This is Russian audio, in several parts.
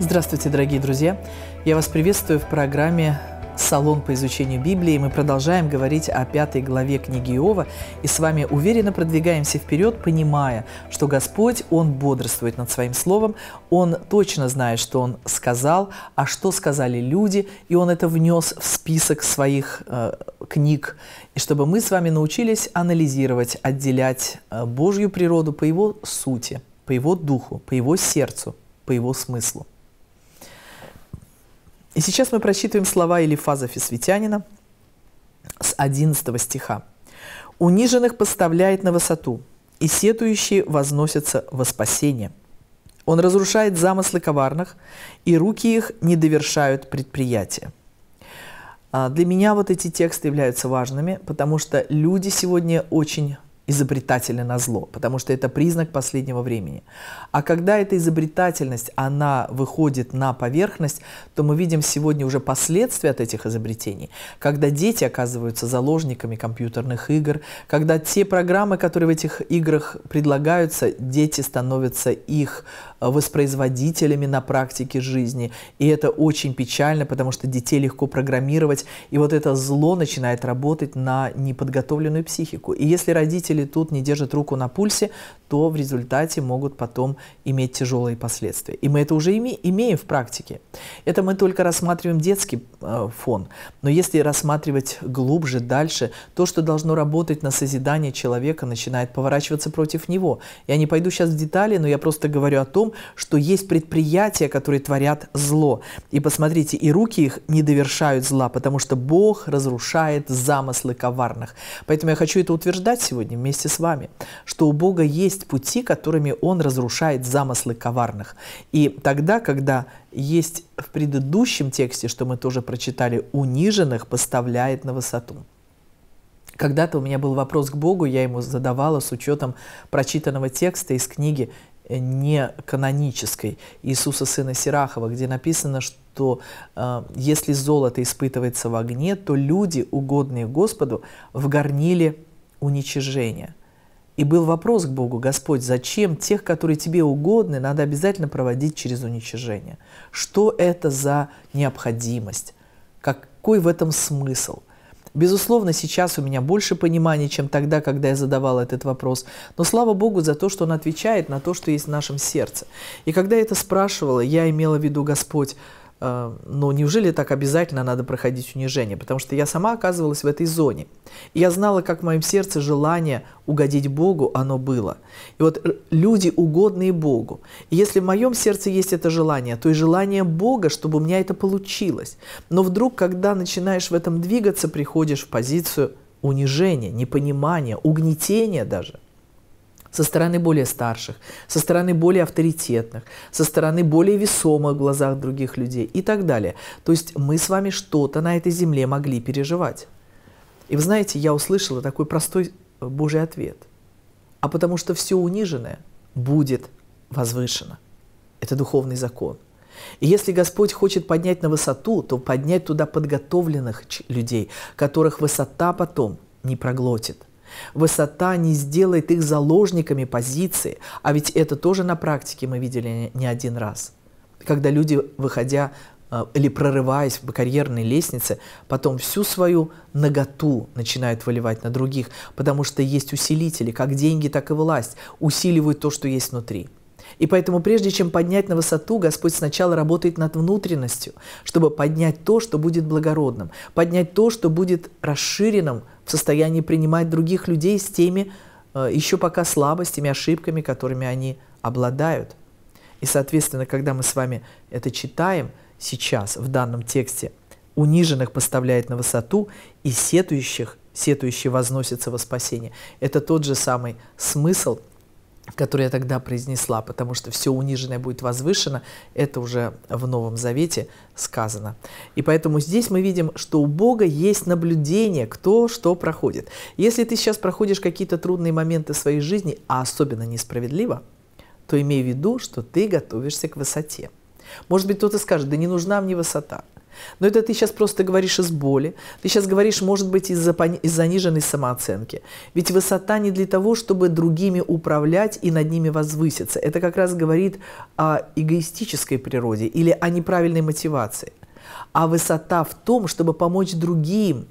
Здравствуйте, дорогие друзья! Я вас приветствую в программе «Салон по изучению Библии». Мы продолжаем говорить о пятой главе книги Иова и с вами уверенно продвигаемся вперед, понимая, что Господь, Он бодрствует над Своим Словом, Он точно знает, что Он сказал, а что сказали люди, и Он это внес в список своих э, книг, и чтобы мы с вами научились анализировать, отделять э, Божью природу по Его сути, по Его духу, по Его сердцу, по Его смыслу. И сейчас мы прочитываем слова Елифаза Фесвитянина с 11 стиха. «Униженных поставляет на высоту, и сетующие возносятся во спасение. Он разрушает замыслы коварных, и руки их не довершают предприятия». А, для меня вот эти тексты являются важными, потому что люди сегодня очень изобретатели на зло, потому что это признак последнего времени. А когда эта изобретательность, она выходит на поверхность, то мы видим сегодня уже последствия от этих изобретений, когда дети оказываются заложниками компьютерных игр, когда те программы, которые в этих играх предлагаются, дети становятся их воспроизводителями на практике жизни. И это очень печально, потому что детей легко программировать, и вот это зло начинает работать на неподготовленную психику. И если родители тут не держат руку на пульсе, то в результате могут потом иметь тяжелые последствия. И мы это уже име, имеем в практике. Это мы только рассматриваем детский э, фон. Но если рассматривать глубже, дальше, то, что должно работать на созидание человека, начинает поворачиваться против него. Я не пойду сейчас в детали, но я просто говорю о том, что есть предприятия, которые творят зло. И посмотрите, и руки их не довершают зла, потому что Бог разрушает замыслы коварных. Поэтому я хочу это утверждать сегодня вместе с вами, что у Бога есть пути, которыми Он разрушает замыслы коварных. И тогда, когда есть в предыдущем тексте, что мы тоже прочитали, униженных поставляет на высоту. Когда-то у меня был вопрос к Богу, я ему задавала с учетом прочитанного текста из книги не канонической Иисуса сына Сирахова, где написано, что э, если золото испытывается в огне, то люди, угодные Господу, в горниле уничижения. И был вопрос к Богу, Господь, зачем тех, которые тебе угодны, надо обязательно проводить через уничижение? Что это за необходимость? Какой в этом смысл? Безусловно, сейчас у меня больше понимания, чем тогда, когда я задавал этот вопрос. Но слава Богу за то, что Он отвечает на то, что есть в нашем сердце. И когда я это спрашивала, я имела в виду, Господь, Э, ну неужели так обязательно надо проходить унижение? Потому что я сама оказывалась в этой зоне. И я знала, как в моем сердце желание угодить Богу, оно было. И вот э, люди угодные Богу. И если в моем сердце есть это желание, то и желание Бога, чтобы у меня это получилось. Но вдруг, когда начинаешь в этом двигаться, приходишь в позицию унижения, непонимания, угнетения даже – со стороны более старших, со стороны более авторитетных, со стороны более весомых в глазах других людей и так далее. То есть мы с вами что-то на этой земле могли переживать. И вы знаете, я услышала такой простой э, Божий ответ. А потому что все униженное будет возвышено. Это духовный закон. И если Господь хочет поднять на высоту, то поднять туда подготовленных людей, которых высота потом не проглотит. Высота не сделает их заложниками позиции, а ведь это тоже на практике мы видели не один раз. Когда люди, выходя э, или прорываясь по карьерной лестнице, потом всю свою наготу начинают выливать на других, потому что есть усилители, как деньги, так и власть, усиливают то, что есть внутри. И поэтому прежде чем поднять на высоту, Господь сначала работает над внутренностью, чтобы поднять то, что будет благородным, поднять то, что будет расширенным в состоянии принимать других людей с теми э, еще пока слабостями, ошибками, которыми они обладают. И, соответственно, когда мы с вами это читаем сейчас, в данном тексте, униженных поставляет на высоту и сетующих, сетующие возносятся во спасение. Это тот же самый смысл – которые я тогда произнесла, потому что все униженное будет возвышено, это уже в Новом Завете сказано. И поэтому здесь мы видим, что у Бога есть наблюдение, кто что проходит. Если ты сейчас проходишь какие-то трудные моменты своей жизни, а особенно несправедливо, то имей в виду, что ты готовишься к высоте. Может быть, кто-то скажет, да не нужна мне высота – но это ты сейчас просто говоришь из боли, ты сейчас говоришь, может быть, из-за из заниженной самооценки. Ведь высота не для того, чтобы другими управлять и над ними возвыситься. Это как раз говорит о эгоистической природе или о неправильной мотивации. А высота в том, чтобы помочь другим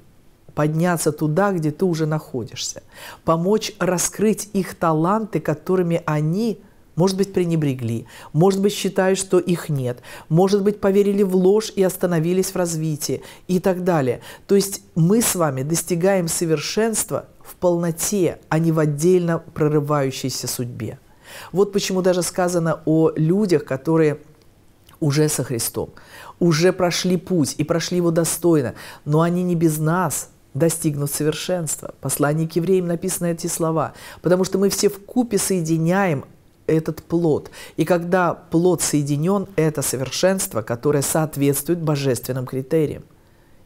подняться туда, где ты уже находишься, помочь раскрыть их таланты, которыми они – может быть, пренебрегли, может быть, считают, что их нет, может быть, поверили в ложь и остановились в развитии и так далее. То есть мы с вами достигаем совершенства в полноте, а не в отдельно прорывающейся судьбе. Вот почему даже сказано о людях, которые уже со Христом, уже прошли путь и прошли его достойно, но они не без нас достигнут совершенства. Послание к евреям написано эти слова, потому что мы все в купе соединяем этот плод. И когда плод соединен, это совершенство, которое соответствует божественным критериям.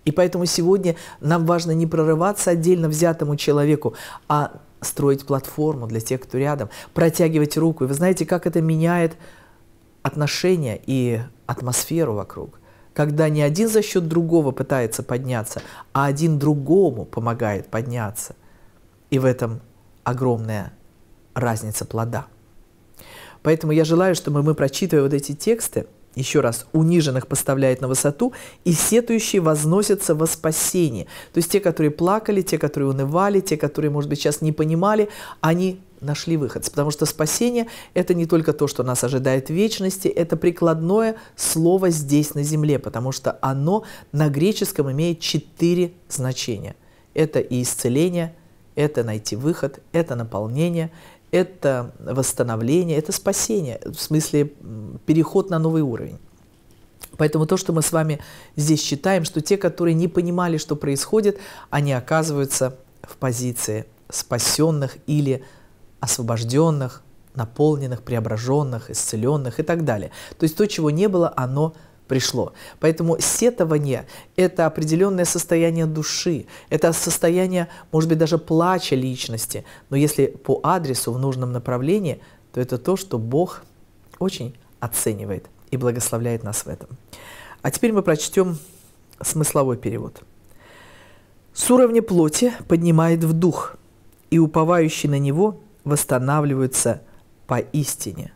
И поэтому сегодня нам важно не прорываться отдельно взятому человеку, а строить платформу для тех, кто рядом, протягивать руку. И вы знаете, как это меняет отношения и атмосферу вокруг. Когда не один за счет другого пытается подняться, а один другому помогает подняться. И в этом огромная разница плода. Поэтому я желаю, чтобы мы, прочитывая вот эти тексты, еще раз, униженных поставляет на высоту, и сетующие возносятся во спасение. То есть те, которые плакали, те, которые унывали, те, которые, может быть, сейчас не понимали, они нашли выход. Потому что спасение – это не только то, что нас ожидает в вечности, это прикладное слово здесь, на земле, потому что оно на греческом имеет четыре значения. Это и исцеление, это найти выход, это наполнение, это восстановление, это спасение, в смысле переход на новый уровень. Поэтому то, что мы с вами здесь читаем, что те, которые не понимали, что происходит, они оказываются в позиции спасенных или освобожденных, наполненных, преображенных, исцеленных и так далее. То есть то, чего не было, оно пришло. Поэтому сетование – это определенное состояние души, это состояние, может быть, даже плача личности. Но если по адресу в нужном направлении, то это то, что Бог очень оценивает и благословляет нас в этом. А теперь мы прочтем смысловой перевод. «С уровня плоти поднимает в дух, и уповающий на него восстанавливаются поистине».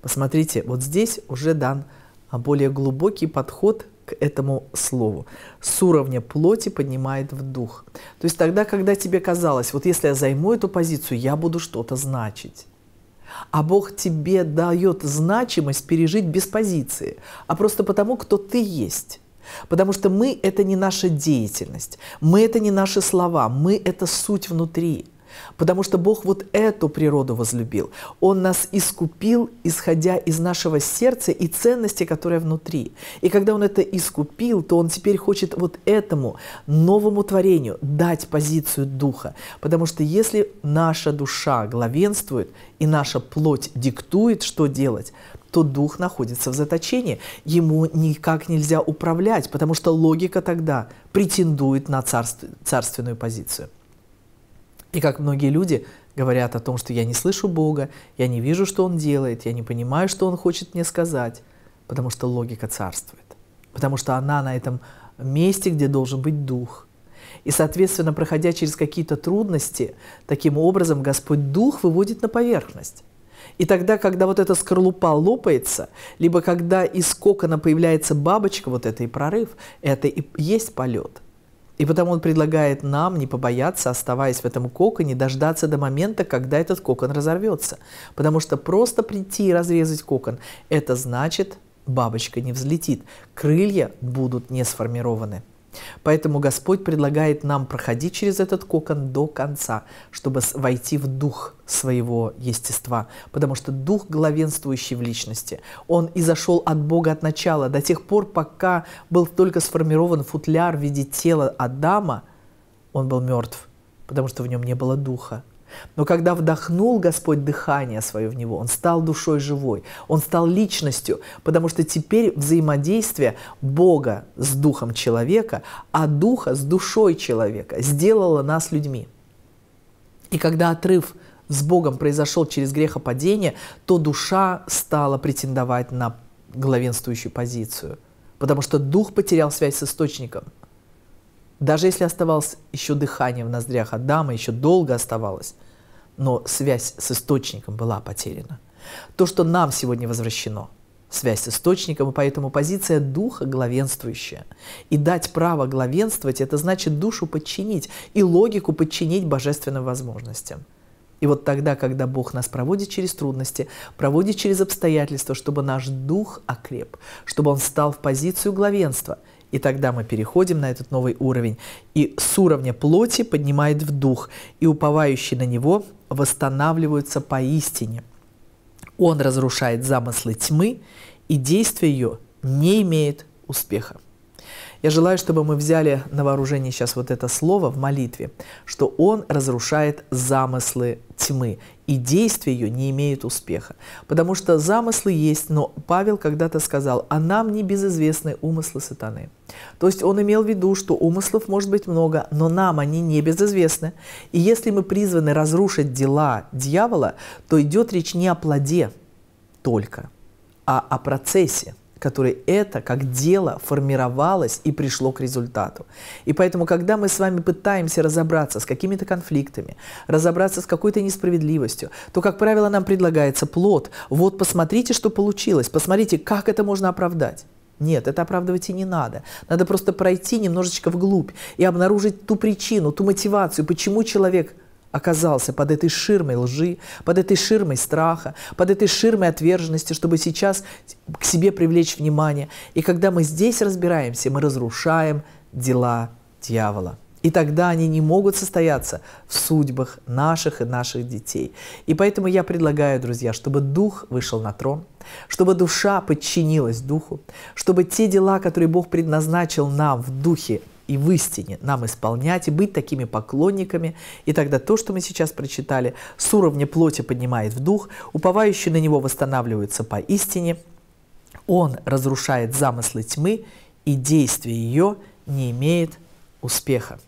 Посмотрите, вот здесь уже дан – а более глубокий подход к этому слову. С уровня плоти поднимает в дух. То есть тогда, когда тебе казалось, вот если я займу эту позицию, я буду что-то значить. А Бог тебе дает значимость пережить без позиции, а просто потому, кто ты есть. Потому что мы – это не наша деятельность, мы – это не наши слова, мы – это суть внутри – Потому что Бог вот эту природу возлюбил. Он нас искупил, исходя из нашего сердца и ценности, которая внутри. И когда Он это искупил, то Он теперь хочет вот этому новому творению дать позицию духа. Потому что если наша душа главенствует и наша плоть диктует, что делать, то дух находится в заточении. Ему никак нельзя управлять, потому что логика тогда претендует на царств, царственную позицию. И как многие люди говорят о том, что я не слышу Бога, я не вижу, что Он делает, я не понимаю, что Он хочет мне сказать, потому что логика царствует, потому что она на этом месте, где должен быть Дух. И, соответственно, проходя через какие-то трудности, таким образом Господь Дух выводит на поверхность. И тогда, когда вот эта скорлупа лопается, либо когда из кокона появляется бабочка, вот это и прорыв, это и есть полет. И потому он предлагает нам не побояться, оставаясь в этом коконе, дождаться до момента, когда этот кокон разорвется. Потому что просто прийти и разрезать кокон – это значит, бабочка не взлетит, крылья будут не сформированы. Поэтому Господь предлагает нам проходить через этот кокон до конца, чтобы войти в дух своего естества, потому что дух главенствующий в личности. Он и зашел от Бога от начала, до тех пор, пока был только сформирован футляр в виде тела Адама, он был мертв, потому что в нем не было духа. Но когда вдохнул Господь дыхание свое в него, он стал душой живой, он стал личностью, потому что теперь взаимодействие Бога с духом человека, а духа с душой человека сделало нас людьми. И когда отрыв с Богом произошел через грехопадение, то душа стала претендовать на главенствующую позицию, потому что дух потерял связь с источником – даже если оставалось еще дыхание в ноздрях Адама, еще долго оставалось, но связь с источником была потеряна. То, что нам сегодня возвращено, связь с источником, и поэтому позиция духа главенствующая. И дать право главенствовать – это значит душу подчинить и логику подчинить божественным возможностям. И вот тогда, когда Бог нас проводит через трудности, проводит через обстоятельства, чтобы наш дух окреп, чтобы он стал в позицию главенства – и тогда мы переходим на этот новый уровень. И с уровня плоти поднимает в дух, и уповающие на него восстанавливаются поистине. Он разрушает замыслы тьмы, и действие ее не имеет успеха. Я желаю, чтобы мы взяли на вооружение сейчас вот это слово в молитве, что Он разрушает замыслы тьмы, и действия ее не имеют успеха. Потому что замыслы есть, но Павел когда-то сказал, а нам не безызвестны умыслы сатаны. То есть он имел в виду, что умыслов может быть много, но нам они не безызвестны. И если мы призваны разрушить дела дьявола, то идет речь не о плоде только, а о процессе – которые это как дело формировалось и пришло к результату. И поэтому, когда мы с вами пытаемся разобраться с какими-то конфликтами, разобраться с какой-то несправедливостью, то, как правило, нам предлагается плод. Вот посмотрите, что получилось, посмотрите, как это можно оправдать. Нет, это оправдывать и не надо. Надо просто пройти немножечко вглубь и обнаружить ту причину, ту мотивацию, почему человек оказался под этой ширмой лжи, под этой ширмой страха, под этой ширмой отверженности, чтобы сейчас к себе привлечь внимание. И когда мы здесь разбираемся, мы разрушаем дела дьявола. И тогда они не могут состояться в судьбах наших и наших детей. И поэтому я предлагаю, друзья, чтобы дух вышел на трон, чтобы душа подчинилась духу, чтобы те дела, которые Бог предназначил нам в духе и в истине нам исполнять и быть такими поклонниками, и тогда то, что мы сейчас прочитали, с уровня плоти поднимает в дух, уповающие на него восстанавливаются по истине, он разрушает замыслы тьмы, и действие ее не имеет успеха.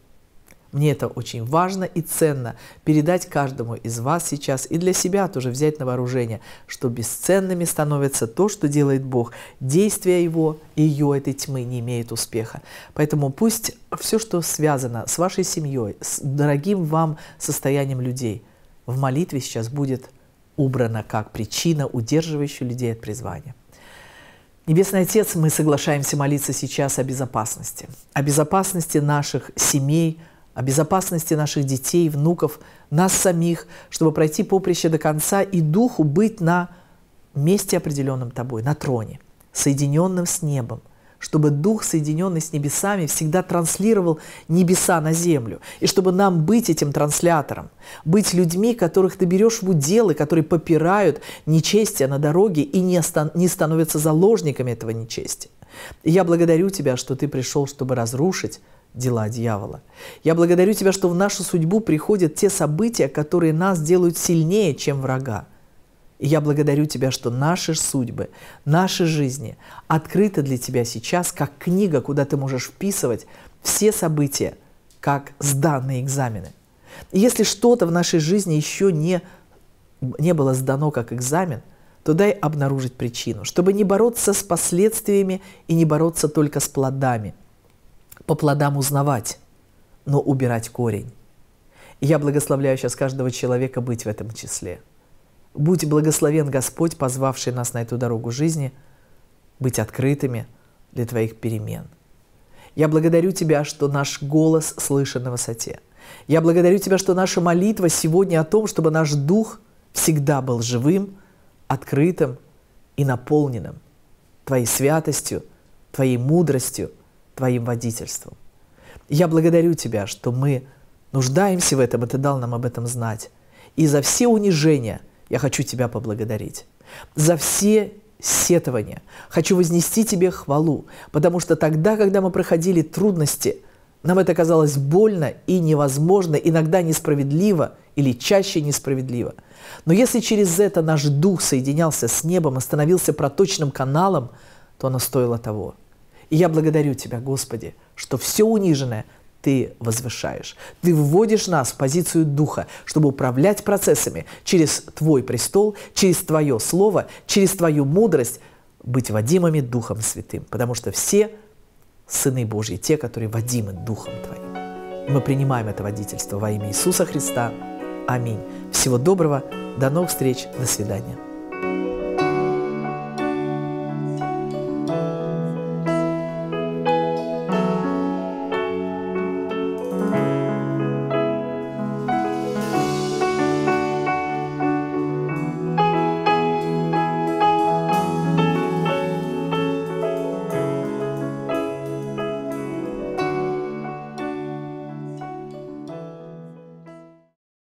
Мне это очень важно и ценно передать каждому из вас сейчас и для себя тоже взять на вооружение, что бесценными становится то, что делает Бог. Действия Его ее этой тьмы не имеют успеха. Поэтому пусть все, что связано с вашей семьей, с дорогим вам состоянием людей, в молитве сейчас будет убрано как причина, удерживающая людей от призвания. Небесный Отец, мы соглашаемся молиться сейчас о безопасности, о безопасности наших семей, о безопасности наших детей, внуков, нас самих, чтобы пройти поприще до конца и духу быть на месте определенном тобой, на троне, соединенным с небом, чтобы Дух, соединенный с небесами, всегда транслировал небеса на землю, и чтобы нам быть этим транслятором, быть людьми, которых ты берешь в уделы, которые попирают нечестие на дороге и не, остан- не становятся заложниками этого нечестия. И я благодарю Тебя, что Ты пришел, чтобы разрушить дела дьявола. Я благодарю Тебя, что в нашу судьбу приходят те события, которые нас делают сильнее, чем врага. И я благодарю Тебя, что наши судьбы, наши жизни открыты для Тебя сейчас, как книга, куда Ты можешь вписывать все события, как сданные экзамены. И если что-то в нашей жизни еще не, не было сдано как экзамен, то дай обнаружить причину, чтобы не бороться с последствиями и не бороться только с плодами – по плодам узнавать, но убирать корень. я благословляю сейчас каждого человека быть в этом числе. Будь благословен Господь, позвавший нас на эту дорогу жизни, быть открытыми для Твоих перемен. Я благодарю Тебя, что наш голос слышен на высоте. Я благодарю Тебя, что наша молитва сегодня о том, чтобы наш дух всегда был живым, открытым и наполненным Твоей святостью, Твоей мудростью – Твоим водительством. Я благодарю Тебя, что мы нуждаемся в этом, и Ты дал нам об этом знать. И за все унижения я хочу Тебя поблагодарить. За все сетования хочу вознести Тебе хвалу, потому что тогда, когда мы проходили трудности, нам это казалось больно и невозможно, иногда несправедливо или чаще несправедливо. Но если через это наш дух соединялся с небом и становился проточным каналом, то оно стоило того – и я благодарю Тебя, Господи, что все униженное Ты возвышаешь. Ты вводишь нас в позицию Духа, чтобы управлять процессами через Твой престол, через Твое Слово, через Твою мудрость, быть водимыми Духом Святым, потому что все сыны Божьи, те, которые водимы Духом Твоим. Мы принимаем это водительство во имя Иисуса Христа. Аминь. Всего доброго. До новых встреч. До свидания.